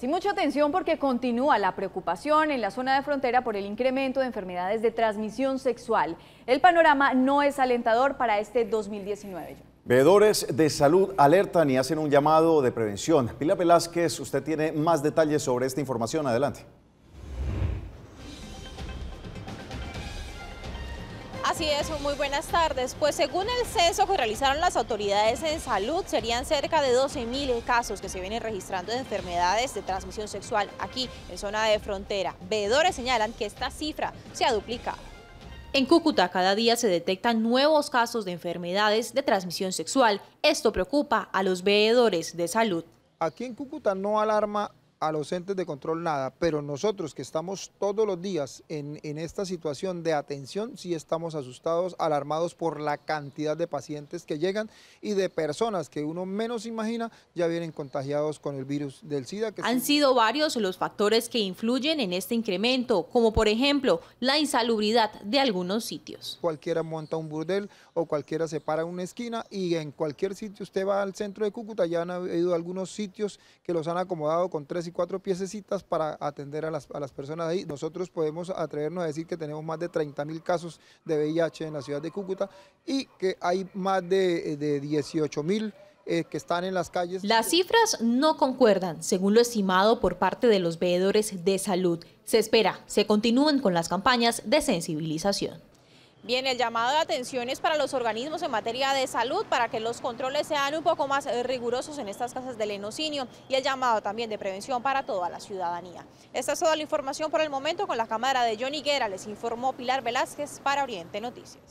Y mucha atención porque continúa la preocupación en la zona de frontera por el incremento de enfermedades de transmisión sexual. El panorama no es alentador para este 2019. Veedores de salud alertan y hacen un llamado de prevención. Pila Velázquez, usted tiene más detalles sobre esta información. Adelante. Así es, muy buenas tardes. Pues según el censo que realizaron las autoridades en salud, serían cerca de 12.000 casos que se vienen registrando de enfermedades de transmisión sexual aquí en zona de frontera. Veedores señalan que esta cifra se ha duplicado. En Cúcuta cada día se detectan nuevos casos de enfermedades de transmisión sexual. Esto preocupa a los veedores de salud. Aquí en Cúcuta no alarma a los entes de control nada, pero nosotros que estamos todos los días en, esta situación de atención, sí estamos asustados, alarmados por la cantidad de pacientes que llegan y de personas que uno menos imagina ya vienen contagiados con el virus del SIDA. Han sido varios los factores que influyen en este incremento, como por ejemplo la insalubridad de algunos sitios. Cualquiera monta un burdel o cualquiera se para una esquina y en cualquier sitio usted va al centro de Cúcuta, ya han habido algunos sitios que los han acomodado con tres cuatro piececitas para atender a las, personas ahí. Nosotros podemos atrevernos a decir que tenemos más de 30 mil casos de VIH en la ciudad de Cúcuta y que hay más de, eh, de 18 mil eh, que están en las calles. Las cifras no concuerdan, según lo estimado por parte de los veedores de salud. Se espera, se continúen con las campañas de sensibilización. Bien, el llamado de atenciones para los organismos en materia de salud para que los controles sean un poco más eh, rigurosos en estas casas del lenocinio y el llamado también de prevención para toda la ciudadanía. Esta es toda la información por el momento con la cámara de Johnny Guerra, les informó Pilar Velázquez para Oriente Noticias.